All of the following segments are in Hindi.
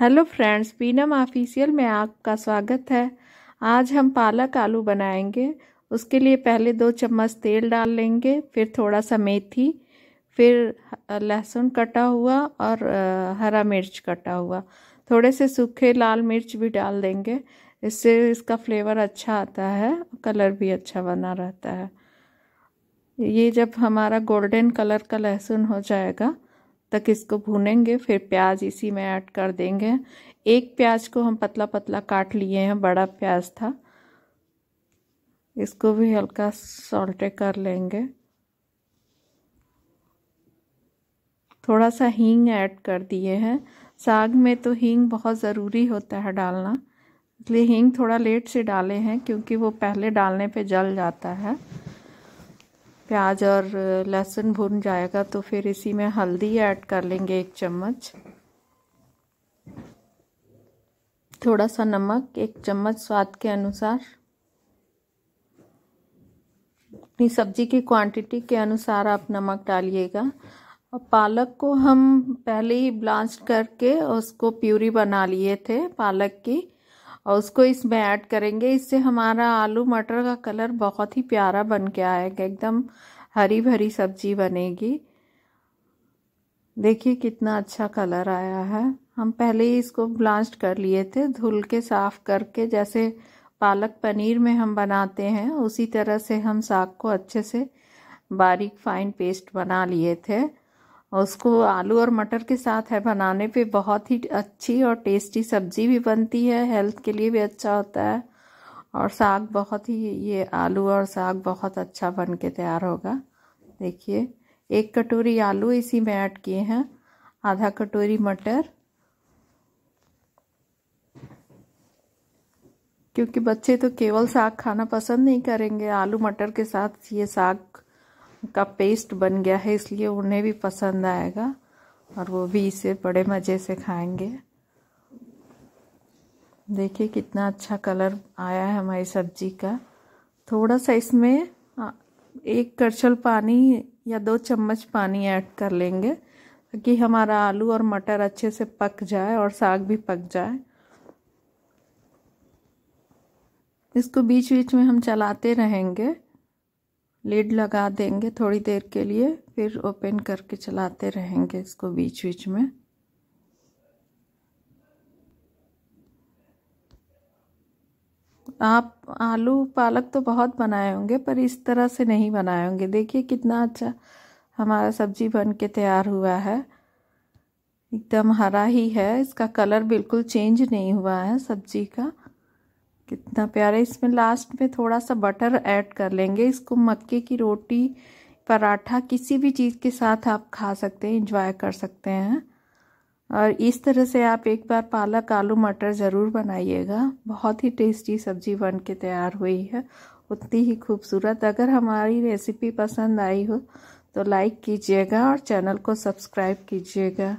हेलो फ्रेंड्स पीनम ऑफिशियल में आपका स्वागत है आज हम पालक आलू बनाएंगे उसके लिए पहले दो चम्मच तेल डाल लेंगे फिर थोड़ा सा मेथी फिर लहसुन कटा हुआ और हरा मिर्च कटा हुआ थोड़े से सूखे लाल मिर्च भी डाल देंगे इससे इसका फ्लेवर अच्छा आता है कलर भी अच्छा बना रहता है ये जब हमारा गोल्डन कलर का लहसुन हो जाएगा तक इसको भूनेंगे फिर प्याज इसी में ऐड कर देंगे एक प्याज को हम पतला पतला काट लिए हैं बड़ा प्याज था इसको भी हल्का सॉल्टे कर लेंगे थोड़ा सा हींग ऐड कर दिए हैं साग में तो हींग बहुत ज़रूरी होता है डालना इसलिए हींग थोड़ा लेट से डाले हैं क्योंकि वो पहले डालने पे जल जाता है प्याज और लहसुन भुन जाएगा तो फिर इसी में हल्दी ऐड कर लेंगे एक चम्मच थोड़ा सा नमक एक चम्मच स्वाद के अनुसार अपनी सब्जी की क्वांटिटी के अनुसार आप नमक डालिएगा और पालक को हम पहले ही ब्लास्ट करके उसको प्यूरी बना लिए थे पालक की और उसको इसमें ऐड करेंगे इससे हमारा आलू मटर का कलर बहुत ही प्यारा बन के आएगा एकदम हरी भरी सब्जी बनेगी देखिए कितना अच्छा कलर आया है हम पहले ही इसको ब्लास्ट कर लिए थे धुल के साफ़ करके जैसे पालक पनीर में हम बनाते हैं उसी तरह से हम साग को अच्छे से बारीक फाइन पेस्ट बना लिए थे और उसको आलू और मटर के साथ है बनाने पे बहुत ही अच्छी और टेस्टी सब्जी भी बनती है हेल्थ के लिए भी अच्छा होता है और साग बहुत ही ये आलू और साग बहुत अच्छा बन के तैयार होगा देखिए एक कटोरी आलू इसी में ऐड किए हैं आधा कटोरी मटर क्योंकि बच्चे तो केवल साग खाना पसंद नहीं करेंगे आलू मटर के साथ ये साग का पेस्ट बन गया है इसलिए उन्हें भी पसंद आएगा और वो भी इसे बड़े मज़े से खाएंगे देखिए कितना अच्छा कलर आया है हमारी सब्जी का थोड़ा सा इसमें एक करछल पानी या दो चम्मच पानी ऐड कर लेंगे ताकि हमारा आलू और मटर अच्छे से पक जाए और साग भी पक जाए इसको बीच बीच में हम चलाते रहेंगे लिड लगा देंगे थोड़ी देर के लिए फिर ओपन करके चलाते रहेंगे इसको बीच बीच में आप आलू पालक तो बहुत बनाए होंगे पर इस तरह से नहीं बनाए होंगे देखिए कितना अच्छा हमारा सब्जी बन के तैयार हुआ है एकदम हरा ही है इसका कलर बिल्कुल चेंज नहीं हुआ है सब्जी का कितना प्यारा इसमें लास्ट में थोड़ा सा बटर ऐड कर लेंगे इसको मक्के की रोटी पराठा किसी भी चीज़ के साथ आप खा सकते हैं इंजॉय कर सकते हैं और इस तरह से आप एक बार पालक आलू मटर ज़रूर बनाइएगा बहुत ही टेस्टी सब्जी बन के तैयार हुई है उतनी ही खूबसूरत अगर हमारी रेसिपी पसंद आई हो तो लाइक कीजिएगा और चैनल को सब्सक्राइब कीजिएगा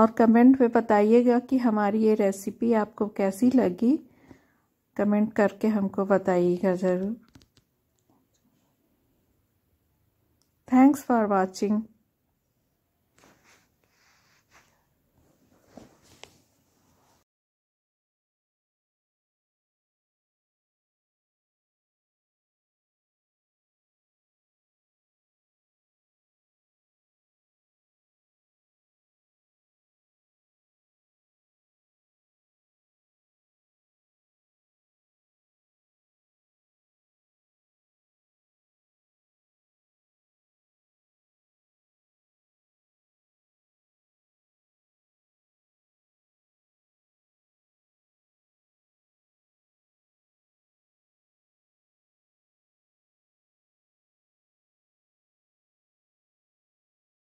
और कमेंट में बताइएगा कि हमारी ये रेसिपी आपको कैसी लगी कमेंट करके हमको बताइएगा ज़रूर थैंक्स फॉर वाचिंग